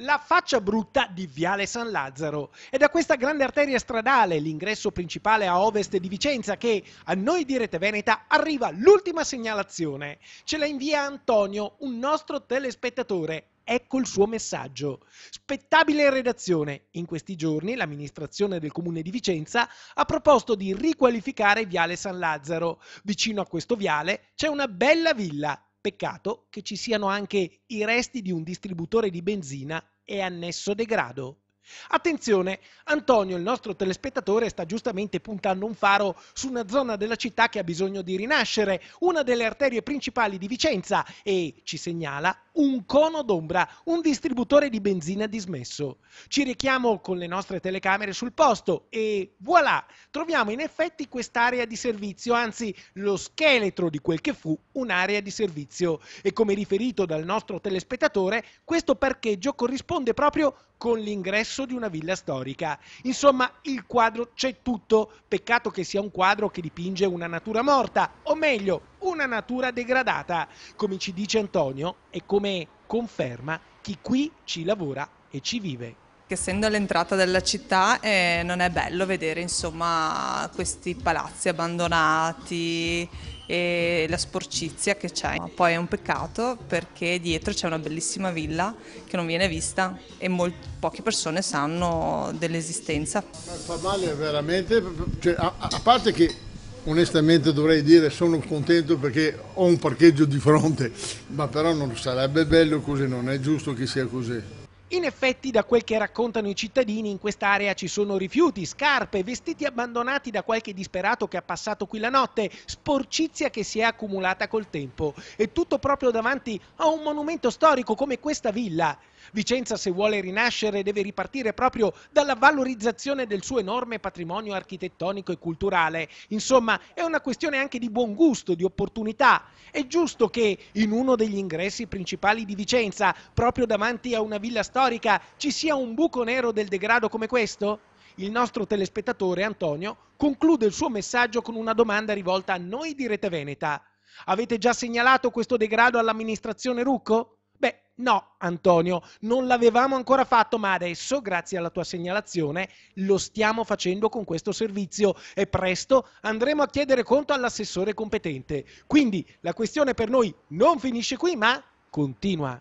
la faccia brutta di Viale San Lazzaro. È da questa grande arteria stradale, l'ingresso principale a ovest di Vicenza, che a noi di Rete Veneta arriva l'ultima segnalazione. Ce la invia Antonio, un nostro telespettatore, Ecco il suo messaggio. Spettabile redazione. In questi giorni l'amministrazione del comune di Vicenza ha proposto di riqualificare Viale San Lazzaro. Vicino a questo viale c'è una bella villa Peccato che ci siano anche i resti di un distributore di benzina e annesso degrado. Attenzione, Antonio, il nostro telespettatore, sta giustamente puntando un faro su una zona della città che ha bisogno di rinascere, una delle arterie principali di Vicenza e ci segnala un cono d'ombra, un distributore di benzina dismesso. Ci richiamo con le nostre telecamere sul posto e voilà, troviamo in effetti quest'area di servizio, anzi lo scheletro di quel che fu un'area di servizio. E come riferito dal nostro telespettatore, questo parcheggio corrisponde proprio con l'ingresso di una villa storica. Insomma, il quadro c'è tutto, peccato che sia un quadro che dipinge una natura morta, o meglio, una natura degradata, come ci dice Antonio e come conferma chi qui ci lavora e ci vive essendo all'entrata della città eh, non è bello vedere insomma, questi palazzi abbandonati e la sporcizia che c'è. Poi è un peccato perché dietro c'è una bellissima villa che non viene vista e poche persone sanno dell'esistenza. Fa male veramente, cioè, a, a parte che onestamente dovrei dire sono contento perché ho un parcheggio di fronte, ma però non sarebbe bello così, non è giusto che sia così. In effetti, da quel che raccontano i cittadini, in quest'area ci sono rifiuti, scarpe, vestiti abbandonati da qualche disperato che ha passato qui la notte, sporcizia che si è accumulata col tempo. E tutto proprio davanti a un monumento storico come questa villa. Vicenza, se vuole rinascere, deve ripartire proprio dalla valorizzazione del suo enorme patrimonio architettonico e culturale. Insomma, è una questione anche di buon gusto, di opportunità. È giusto che in uno degli ingressi principali di Vicenza, proprio davanti a una villa storica, storica ci sia un buco nero del degrado come questo? Il nostro telespettatore Antonio conclude il suo messaggio con una domanda rivolta a noi di Rete Veneta. Avete già segnalato questo degrado all'amministrazione Rucco? Beh, no, Antonio, non l'avevamo ancora fatto, ma adesso, grazie alla tua segnalazione, lo stiamo facendo con questo servizio e presto andremo a chiedere conto all'assessore competente. Quindi la questione per noi non finisce qui, ma continua.